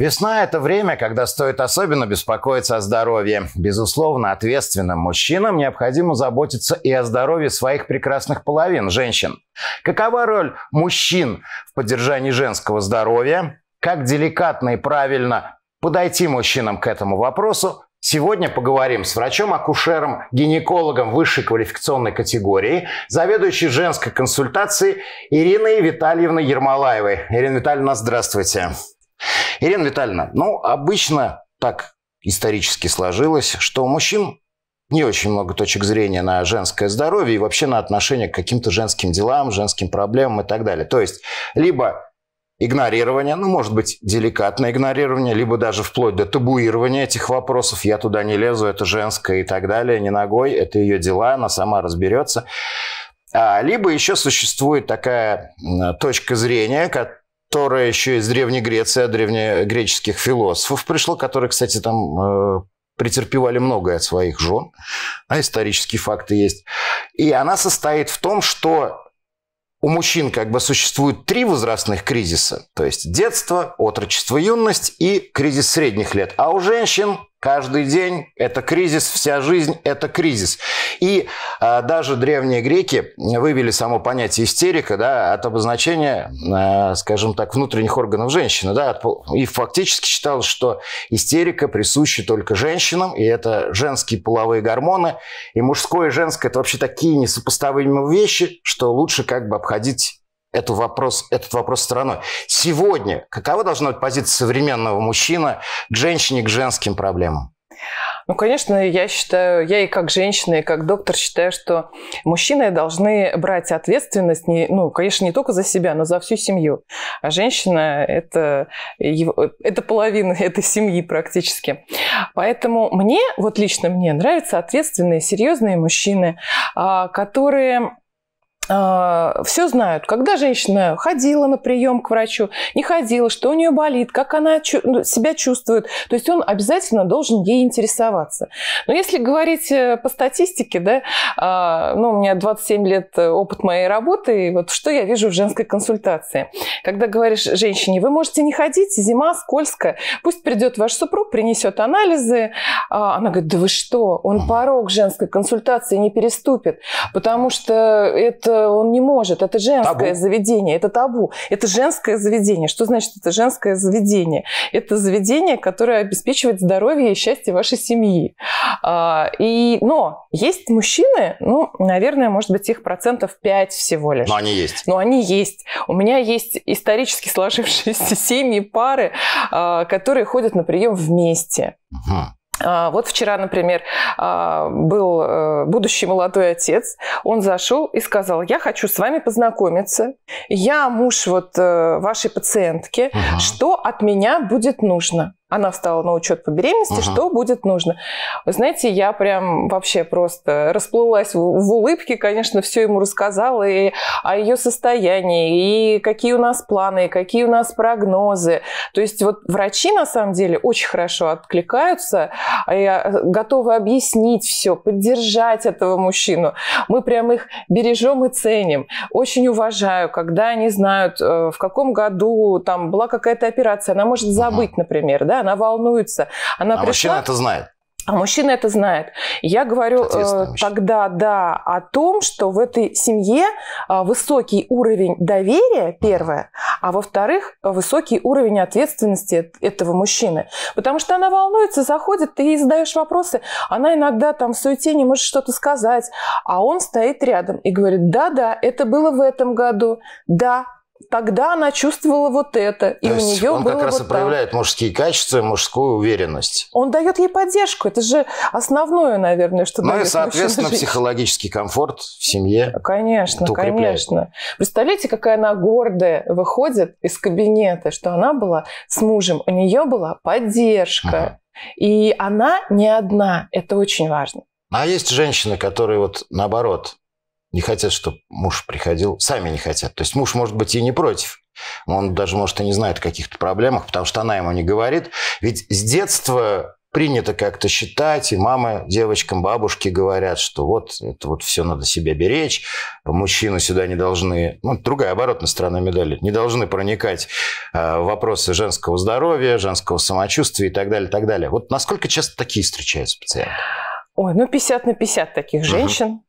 Весна – это время, когда стоит особенно беспокоиться о здоровье. Безусловно, ответственным мужчинам необходимо заботиться и о здоровье своих прекрасных половин, женщин. Какова роль мужчин в поддержании женского здоровья? Как деликатно и правильно подойти мужчинам к этому вопросу, Сегодня поговорим с врачом-акушером, гинекологом высшей квалификационной категории, заведующей женской консультацией Ириной Витальевной Ермолаевой. Ирина Витальевна, здравствуйте. Ирина Витальевна, ну, обычно так исторически сложилось, что у мужчин не очень много точек зрения на женское здоровье и вообще на отношение к каким-то женским делам, женским проблемам и так далее. То есть, либо игнорирование, ну, может быть, деликатное игнорирование, либо даже вплоть до табуирования этих вопросов. Я туда не лезу, это женское и так далее, не ногой, это ее дела, она сама разберется. А, либо еще существует такая точка зрения, которая еще из Древней Греции, от древнегреческих философов пришла, которые, кстати, там э, претерпевали многое от своих жен, а исторические факты есть. И она состоит в том, что у мужчин как бы существует три возрастных кризиса, то есть детство, отрочество, юность и кризис средних лет. А у женщин Каждый день – это кризис, вся жизнь – это кризис. И э, даже древние греки вывели само понятие истерика да, от обозначения, э, скажем так, внутренних органов женщины. Да, от, и фактически считалось, что истерика присуща только женщинам, и это женские половые гормоны, и мужское и женское – это вообще такие несопоставимые вещи, что лучше как бы обходить эту вопрос, этот вопрос стороной. Сегодня какова должна быть позиция современного мужчины к женщине, к женским проблемам? Ну, конечно, я считаю, я и как женщина, и как доктор считаю, что мужчины должны брать ответственность, не, ну, конечно, не только за себя, но за всю семью. А женщина – это, это половина этой семьи практически. Поэтому мне, вот лично мне, нравятся ответственные, серьезные мужчины, а, которые а, все знают, когда женщина ходила на прием к врачу, не ходила, что у нее болит, как она ну, себя чувствует. То есть он обязательно должен ей интересоваться. Но если говорить э, по статистике, да, а, ну, у меня 27 лет э, опыт моей работы, и вот что я вижу в женской консультации. Когда говоришь женщине, вы можете не ходить, зима, скользкая, пусть придет ваш супруг, принесет анализы. А она говорит, да вы что, он порог женской консультации не переступит, потому что это он не может. Это женское табу. заведение, это табу. Это женское заведение. Что значит это женское заведение? Это заведение, которое обеспечивает здоровье и счастье вашей семьи. А, и, но есть мужчины, ну, наверное, может быть, их процентов 5 всего лишь. Но они есть. Но они есть. У меня есть исторически сложившиеся семьи, пары, а, которые ходят на прием вместе. Угу. А, вот вчера, например, а, был э, будущий молодой отец, он зашел и сказал, я хочу с вами познакомиться, я муж вот э, вашей пациентки, ага. что от меня будет нужно? она встала на учет по беременности, угу. что будет нужно. Вы знаете, я прям вообще просто расплылась в, в улыбке, конечно, все ему рассказала и о ее состоянии, и какие у нас планы, и какие у нас прогнозы. То есть вот врачи, на самом деле, очень хорошо откликаются, а э, готовы объяснить все, поддержать этого мужчину. Мы прям их бережем и ценим. Очень уважаю, когда они знают, э, в каком году там была какая-то операция, она может забыть, угу. например, да, она волнуется. Она а пришла... мужчина это знает. А мужчина это знает. Я говорю э, тогда, да, о том, что в этой семье э, высокий уровень доверия, первое, а во-вторых, высокий уровень ответственности этого мужчины. Потому что она волнуется, заходит, ты ей задаешь вопросы, она иногда там в суете не может что-то сказать, а он стоит рядом и говорит, да-да, это было в этом году, да, тогда она чувствовала вот это, То и у нее он было как раз вот и проявляет так. мужские качества, мужскую уверенность. Он дает ей поддержку, это же основное, наверное, что ну дает. Ну и соответственно психологический комфорт в семье. Конечно, конечно. Представляете, какая она гордая выходит из кабинета, что она была с мужем, у нее была поддержка, угу. и она не одна, это очень важно. А есть женщины, которые вот наоборот не хотят, чтобы муж приходил, сами не хотят. То есть муж, может быть, и не против. Он даже, может, и не знает о каких-то проблемах, потому что она ему не говорит. Ведь с детства принято как-то считать, и мамы девочкам, бабушки говорят, что вот это вот все надо себя беречь, мужчину сюда не должны, ну, другая оборотная сторона медали, не должны проникать э, вопросы женского здоровья, женского самочувствия и так далее, так далее. Вот насколько часто такие встречаются пациенты? Ой, ну 50 на 50 таких женщин. Угу.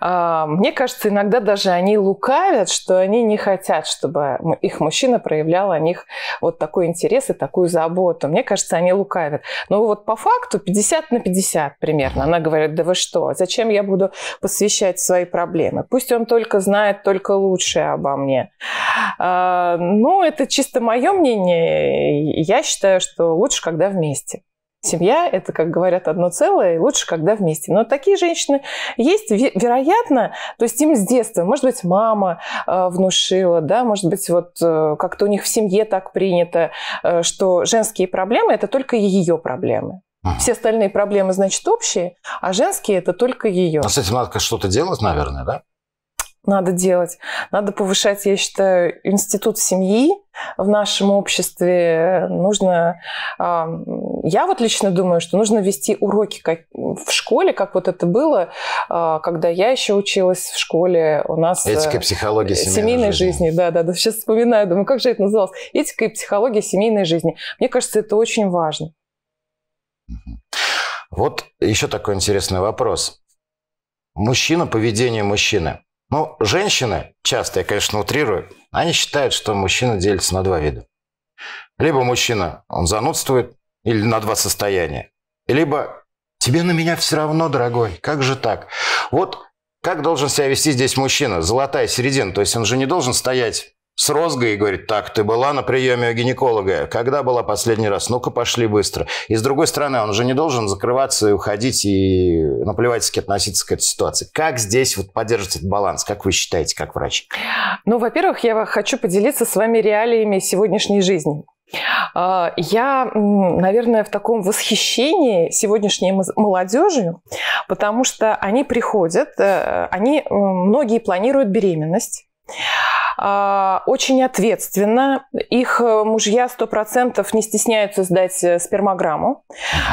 А, мне кажется, иногда даже они лукавят, что они не хотят, чтобы их мужчина проявлял о них вот такой интерес и такую заботу. Мне кажется, они лукавят. Но вот по факту 50 на 50 примерно. Она говорит, да вы что, зачем я буду посвящать свои проблемы? Пусть он только знает только лучшее обо мне. А, ну, это чисто мое мнение. Я считаю, что лучше, когда вместе. Семья – это, как говорят, одно целое, и лучше, когда вместе. Но такие женщины есть, вероятно, то есть им с детства, может быть, мама э, внушила, да, может быть, вот э, как-то у них в семье так принято, э, что женские проблемы – это только ее проблемы. Угу. Все остальные проблемы, значит, общие, а женские – это только ее. А с этим надо что-то делать, наверное, да? надо делать. Надо повышать, я считаю, институт семьи в нашем обществе. Э, нужно, я вот лично думаю, что нужно вести уроки в школе, как вот это было, а, когда я еще училась в школе. У нас э, этика и психология семейной, семейной жизни. жизни. Да, да, да. Сейчас вспоминаю, думаю, как же это называлось? Этика и психология семейной жизни. Мне кажется, это очень важно. Вот еще такой интересный вопрос. Мужчина, поведение мужчины – ну, женщины, часто я, конечно, утрирую, они считают, что мужчина делится на два вида. Либо мужчина, он занудствует, или на два состояния. Либо «Тебе на меня все равно, дорогой, как же так?» Вот как должен себя вести здесь мужчина? Золотая середина. То есть он же не должен стоять с розгой и говорит, так, ты была на приеме у гинеколога, когда была последний раз, ну-ка пошли быстро. И с другой стороны, он же не должен закрываться и уходить и наплевательски относиться к этой ситуации. Как здесь вот поддерживать этот баланс, как вы считаете, как врач? Ну, во-первых, я хочу поделиться с вами реалиями сегодняшней жизни. А, я, наверное, в таком восхищении сегодняшней молодежью, потому что они приходят, э, они, многие планируют беременность, а, очень ответственно. Их э, мужья 100% не стесняются сдать э, спермограмму,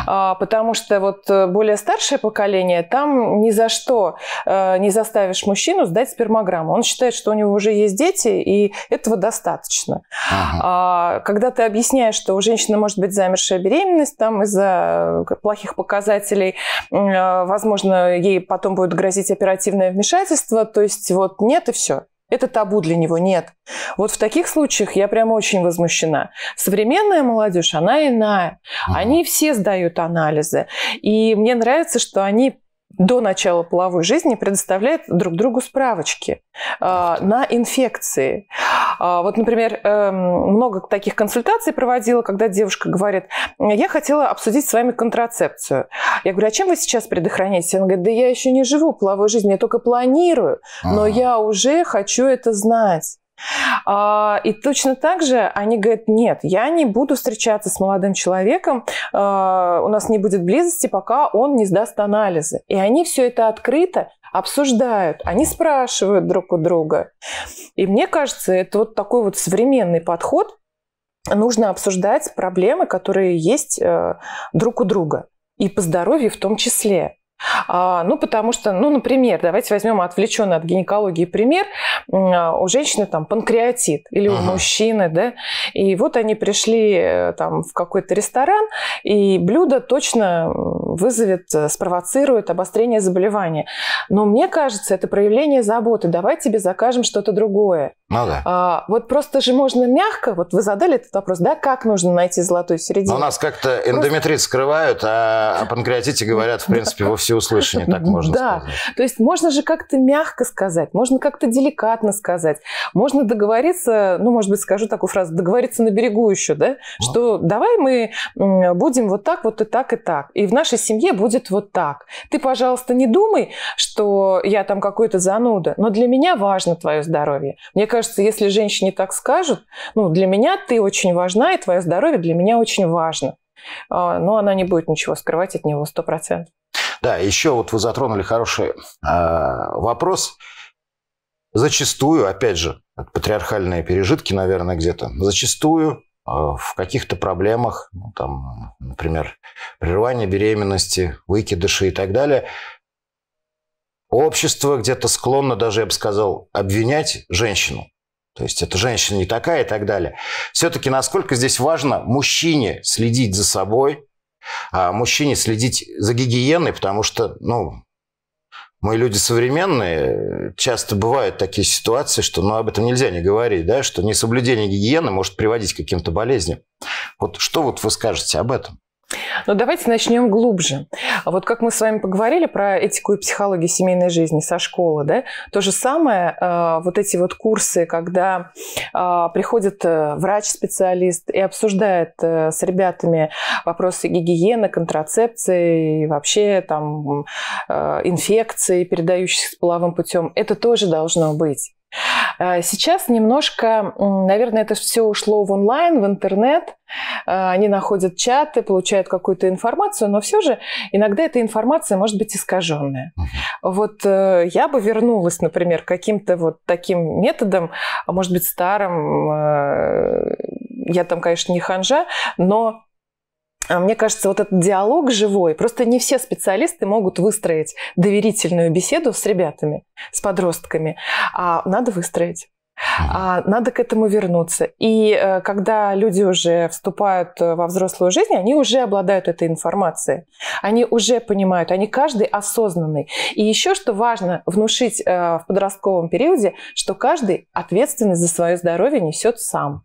а, потому что вот э, более старшее поколение, там ни за что не заставишь мужчину сдать спермограмму. Он считает, что у него уже есть дети, и этого достаточно. Ага. А, когда ты объясняешь, что у женщины может быть замершая беременность, там из-за плохих показателей, возможно, ей потом будет грозить оперативное вмешательство, то есть вот нет и все. Это табу для него, нет. Вот в таких случаях я прям очень возмущена. Современная молодежь, она иная. Угу. Они все сдают анализы. И мне нравится, что они до начала половой жизни предоставляют друг другу справочки э, на инфекции. А, вот, например, эм, много таких консультаций проводила, когда девушка говорит, я хотела обсудить с вами контрацепцию. Я говорю, а чем вы сейчас предохраняете? Она говорит, да я еще не живу половой жизнью, я только планирую, но я уже хочу это знать. А, и точно так же они говорят, нет, я не буду встречаться с молодым человеком, а, у нас не будет близости, пока он не сдаст анализы. И они все это открыто обсуждают, они спрашивают друг у друга. И мне кажется, это вот такой вот современный подход. Нужно обсуждать проблемы, которые есть э, друг у друга. И по здоровью в том числе. А, ну, потому что, ну, например, давайте возьмем отвлеченный от гинекологии пример. А, у женщины там панкреатит или ага. у мужчины, да. И вот они пришли э, там в какой-то ресторан, и блюдо точно вызовет, э, спровоцирует обострение заболевания. Но мне кажется, это проявление заботы. Давай тебе закажем что-то другое. Ну, да. а, вот просто же можно мягко, вот вы задали этот вопрос, да, как нужно найти золотую середину? Но ну, у нас как-то эндометрит просто... скрывают, а о панкреатите говорят, в принципе, вовсе всеуслышание, так можно да. сказать. То есть можно же как-то мягко сказать, можно как-то деликатно сказать, можно договориться, ну, может быть, скажу такую фразу, договориться на берегу еще, да, ну. что давай мы будем вот так, вот и так, и так. И в нашей семье будет вот так. Ты, пожалуйста, не думай, что я там какой-то зануда, но для меня важно твое здоровье. Мне кажется, если женщине так скажут, ну, для меня ты очень важна, и твое здоровье для меня очень важно а, но она не будет ничего скрывать от него сто процентов. Да, еще вот вы затронули хороший э, вопрос. Зачастую, опять же, патриархальные пережитки, наверное, где-то, зачастую а, в каких-то проблемах, ну, там, например, прерывание беременности, выкидыши и так далее, общество где-то склонно даже, я бы сказал, обвинять женщину. То есть это женщина не такая и так далее. Все-таки насколько здесь важно мужчине следить за собой, а мужчине следить за гигиеной, потому что, ну, мы люди современные, часто бывают такие ситуации, что ну, об этом нельзя не говорить, да, что несоблюдение гигиены может приводить к каким-то болезням. Вот что вот вы скажете об этом? Но ну, давайте начнем глубже. А вот как мы с вами поговорили про этику и психологию семейной жизни со школы, да, то же самое, э, вот эти вот курсы, когда э, приходит э, врач-специалист и обсуждает с ребятами вопросы гигиены, контрацепции вообще там инфекции, передающихся половым путем, это тоже должно быть. Сейчас немножко, наверное, это все ушло в онлайн, в интернет, Э, они находят чаты, получают какую-то информацию, но все же иногда эта информация может быть искаженная. Вот э, я бы вернулась, например, к каким-то вот таким методам, а может быть, старым, э, я там, конечно, не ханжа, но а, мне кажется, вот этот диалог живой, просто не все специалисты могут выстроить доверительную беседу с ребятами, с подростками, а надо выстроить. А, надо к этому вернуться. И э, когда люди уже вступают э, во взрослую жизнь, они уже обладают этой информацией. Они уже понимают, они каждый осознанный. И еще что важно внушить э, в подростковом периоде, что каждый ответственность за свое здоровье несет сам.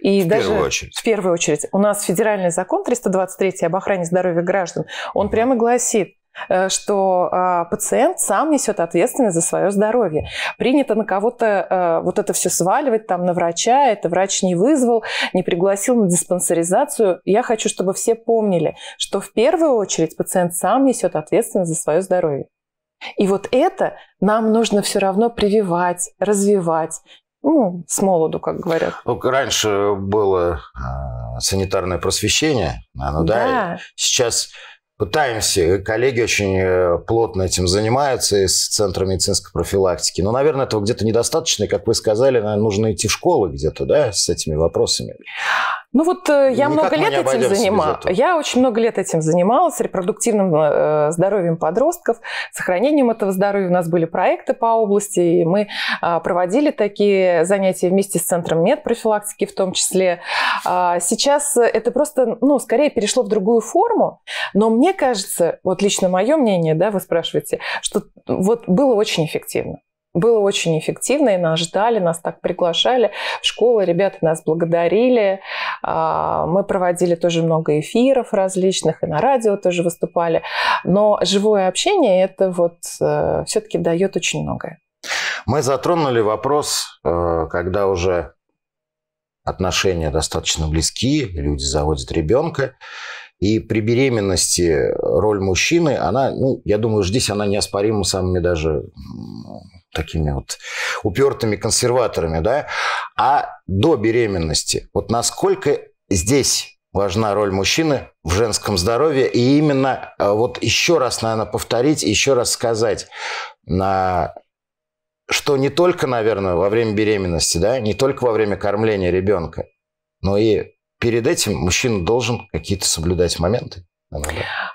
И в даже первую очередь. в первую очередь у нас федеральный закон 323 об охране здоровья граждан, он mm прямо гласит, Э, что а, пациент сам несет ответственность за свое здоровье. Принято на кого-то э, вот это все сваливать там на врача, это врач не вызвал, не пригласил на диспансеризацию. Я хочу, чтобы все помнили, что в первую очередь пациент сам несет ответственность за свое здоровье. И вот это нам нужно все равно прививать, развивать, ну, с молоду, как говорят. Ну, раньше было а, санитарное просвещение, оно, да. да, сейчас пытаемся, коллеги очень э, плотно этим занимаются из Центра медицинской профилактики. Но, наверное, этого где-то недостаточно, и, как вы сказали, наверное, нужно идти в школы где-то, да, с этими вопросами. Ну вот э, я Никак много лет этим занималась. Я очень много лет этим занималась, репродуктивным э, здоровьем подростков, сохранением этого здоровья. У нас были проекты по области, и мы э, проводили такие занятия вместе с Центром медпрофилактики в том числе. Э, сейчас это просто, ну, скорее перешло в другую форму, но мне мне кажется, вот лично мое мнение, да, вы спрашиваете, что вот было очень эффективно было очень эффективно, и нас ждали, нас так приглашали в школы, ребята нас благодарили. А, мы проводили тоже много эфиров различных, и на радио тоже выступали. Но живое общение это вот э, все-таки дает очень многое. Мы затронули вопрос, э, когда уже отношения достаточно близки, люди заводят ребенка, и при беременности э, роль мужчины, она, ну, я думаю, здесь она неоспорима самыми даже такими вот упертыми консерваторами, да, а до беременности. Вот насколько здесь важна роль мужчины в женском здоровье. И именно э, вот еще раз, наверное, повторить, еще раз сказать, на что не только, наверное, во время беременности, да, не только во время кормления ребенка, но и перед этим мужчина должен какие-то соблюдать моменты.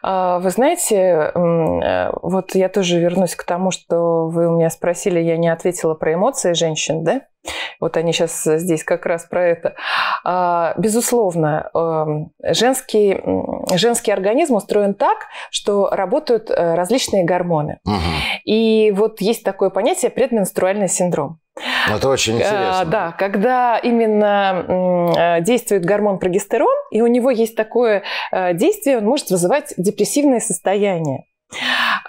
А, вы знаете, э, вот я тоже вернусь к тому, что вы у меня спросили, я не ответила про эмоции женщин, да? Вот они сейчас э, здесь как раз про это. А, безусловно, эм, женский, женский организм устроен так, что работают э, различные гормоны. Угу. И вот есть такое понятие предменструальный синдром. Ну, это очень э, интересно. да, когда именно действует гормон прогестерон, и у него есть такое действие, он может вызывать депрессивное состояние.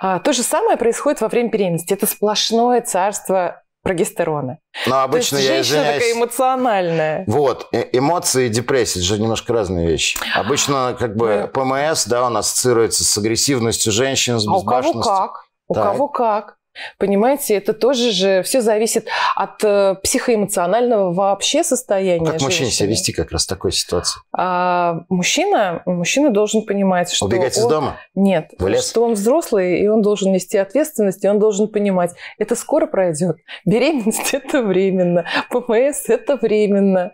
А, то же самое происходит во время беременности. Это сплошное царство прогестерона. Но ну, обычно То есть, я извиняюсь. такая эмоциональная. Вот, э эмоции и депрессия, это же немножко разные вещи. Обычно как бы ПМС, да, он ассоциируется с агрессивностью женщин, с безбашенностью. А у кого как? У кого как? Понимаете, это тоже же все зависит от э, психоэмоционального вообще состояния. Как мужчине себя вести как раз в такой ситуации? А, мужчина, мужчина должен понимать, что убегать он, из дома? Нет, в лес? что он взрослый и он должен нести ответственность, и он должен понимать, это скоро пройдет. Беременность это временно, ПМС это временно.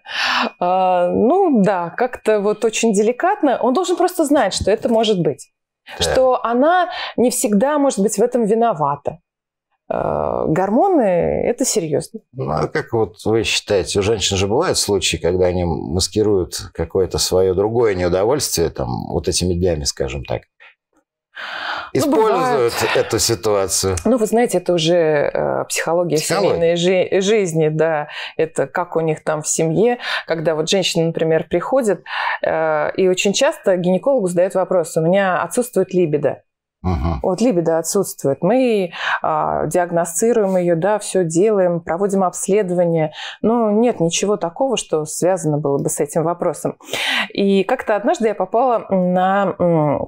А, ну да, как-то вот очень деликатно. Он должен просто знать, что это может быть. Да. Что она не всегда, может быть, в этом виновата Э, гормоны – это серьезно. Ну, а как вот вы считаете, у женщин же бывают случаи, когда они маскируют какое-то свое другое неудовольствие, там, вот этими днями, скажем так? Ну, Используют ну, эту ситуацию. Ну, вы знаете, это уже э, психология, психология семейной жи- жизни, да. Это как у них там в семье, когда вот женщина, например, приходит, э, и очень часто гинекологу задает вопрос, у меня отсутствует либидо. Ага. Вот либидо отсутствует. Мы а, диагностируем ее, да, все делаем, проводим обследование, но нет ничего такого, что связано было бы с этим вопросом. И как-то однажды я попала на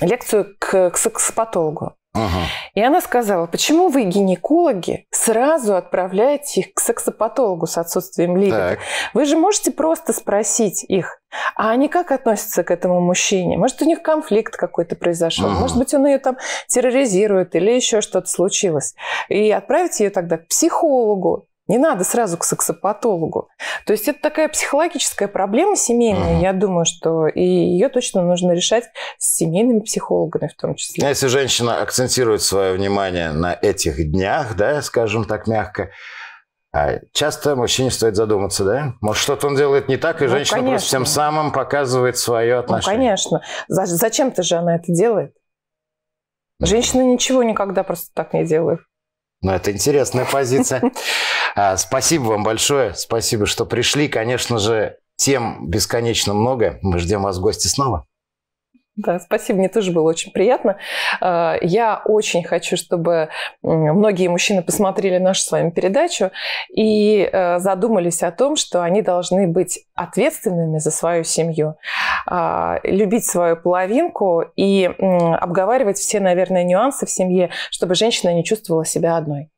лекцию к, к сексопатологу. Ага. И она сказала, почему вы, гинекологи, сразу отправляете их к сексопатологу с отсутствием либидо? Так. Вы же можете просто спросить их, а они как относятся к этому мужчине? Может, у них конфликт какой-то произошел? Ага. Может быть, он ее там терроризирует или еще что-то случилось? И отправить ее тогда к психологу, не надо сразу к сексопатологу. То есть это такая психологическая проблема семейная, угу. я думаю, что и ее точно нужно решать с семейными психологами в том числе. А если женщина акцентирует свое внимание на этих днях, да, скажем так мягко, а часто мужчине стоит задуматься, да? Может, что-то он делает не так, и ну, женщина конечно. просто тем самым показывает свое ну, отношение. Ну, конечно. Зачем-то же она это делает. Женщина ничего никогда просто так не делает. Ну, это интересная позиция. А, спасибо вам большое. Спасибо, что пришли. Конечно же, тем бесконечно много. Мы ждем вас в гости снова. Да, спасибо, мне тоже было очень приятно. Э, я очень хочу, чтобы многие мужчины посмотрели нашу с вами передачу и э, задумались о том, что они должны быть ответственными за свою семью, а, любить свою половинку и обговаривать все, наверное, нюансы в семье, чтобы женщина не чувствовала себя одной.